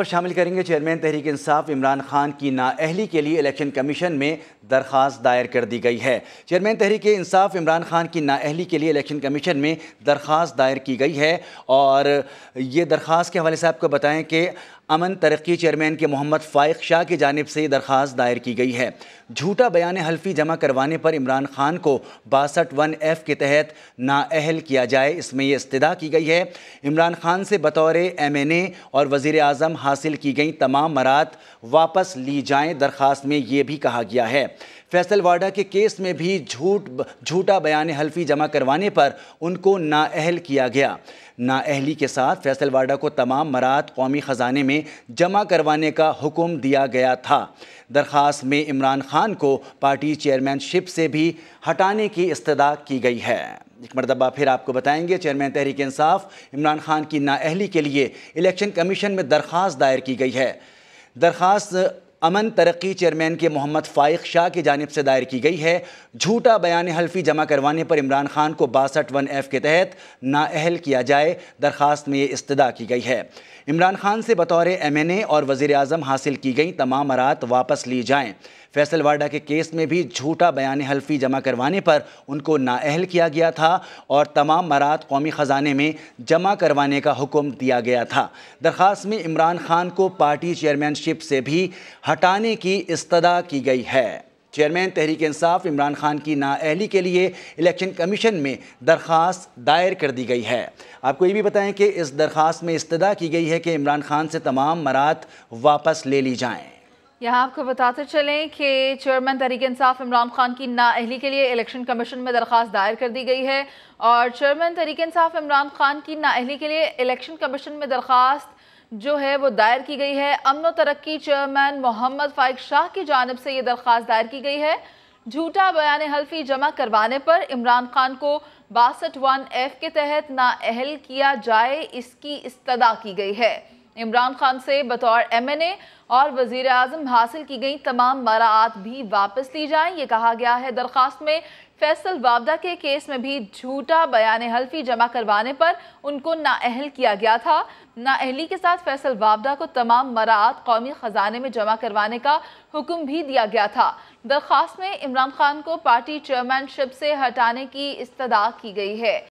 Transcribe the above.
पर शामिल करेंगे चेयरमैन तहरीक इंसाफ इमरान खान की नाअहली के लिए इलेक्शन कमीशन में दरख्वास्त दायर कर दी गई है चेयरमैन तहरीक इंसाफ इमरान खान की नाअहली के लिए इलेक्शन कमीशन में दरख्वास्त दायर की गई है और ये दरख्वास्त के हवाले से आपको बताएं कि अमन तरक्की चेयरमैन के मोहम्मद फ़ाइक शाह की जानब से दरख्वास्त दायर की गई है झूठा बयान हल्फी जमा करवाने पर इमरान खान को बासठ वन एफ़ के तहत नाअहल किया जाए इसमें यह इस्तः की गई है इमरान खान से बतौर एम एन ए और वज़र अजम हासिल की गई तमाम मरात वापस ली जाएँ दरख्वास्त में ये भी कहा गया है फैसल वाडा के केस में भी झूठ झूठा बयान हल्फी जमा करवाने पर उनको नाअहल किया गया नाअहली के साथ फैसल वाडा को तमाम मरात कौमी ख़जाने में जमा करवाने का हुक्म दिया गया था दरख्वास्त में इमरान खान को पार्टी चेयरमैनशिप से भी हटाने की इस्तदा की गई है एक मरतबा फिर आपको बताएंगे चेयरमैन तहरीक इंसाफ इमरान खान की नाअहली के लिए इलेक्शन कमीशन में दरख्वास्त दायर की गई है दरख्वास्त अमन तरक्की चेयरमैन के मोहम्मद फ़ाइक शाह की जानब से दायर की गई है झूठा बयान हल्फी जमा करवाने पर इमरान खान को बासठ वन एफ़ के तहत नाअहल किया जाए दरख्वास्त में ये इस्तदा की गई है इमरान खान से बतौर एम एन ए और वज़ी अजम हासिल की गई तमाम अरात वापस ली जाएँ फैसल वाडा के केस में भी झूठा बयान हल्फी जमा करवाने पर उनको नाअहल किया गया था और तमाम मरात कौमी ख़जाने में जमा करवाने का हुक्म दिया गया था दरख्वास्त में इमरान खान को पार्टी चेयरमैनशिप से भी हटाने की इस्तदा की गई है चेयरमैन तहरीक इंसाफ इमरान खान की नाअहली के लिए इलेक्शन कमीशन में दरख्वास्त दायर कर दी गई है आपको ये भी बताएं कि इस दरख्वास्त में इस्तदा की गई है कि इमरान खान से तमाम मरात वापस ले ली जाएँ यहाँ आपको बताते चलें कि चेयरमैन तहरीक इंसाफ इमरान खान की नाअहली के लिए इलेक्शन कमीशन में दरख्वास्त दायर कर दी गई है और चेयरमैन तहरीक इंसाफ इमरान खान की नाअहली के लिए इलेक्शन कमीशन में दरख्वास्त जो है वो दायर की गई है अमन व तरक्की चेयरमैन मोहम्मद फाइक शाह की जानब से ये दरख्वास्त दायर की गई है झूठा बयान हल्फी जमा करवाने पर इमरान खान को बासठ वन एफ के तहत नाअहल किया जाए इसकी इस्तदा की गई है इमरान खान से बतौर एम एन ए और वजीर अजम हासिल की गई तमाम मराहत भी वापस ली जाएँ ये कहा गया है दरख्वास्त में फैसल वापदा के केस में भी झूठा बयान हल्फी जमा करवाने पर उनको नाअहल किया गया था नाअहली के साथ फैसल वापदा को तमाम मराहत कौमी ख़जाने में जमा करवाने का हुक्म भी दिया गया था दरख्वास्त में इमरान खान को पार्टी चेयरमैनशिप से हटाने की इस्तः की गई है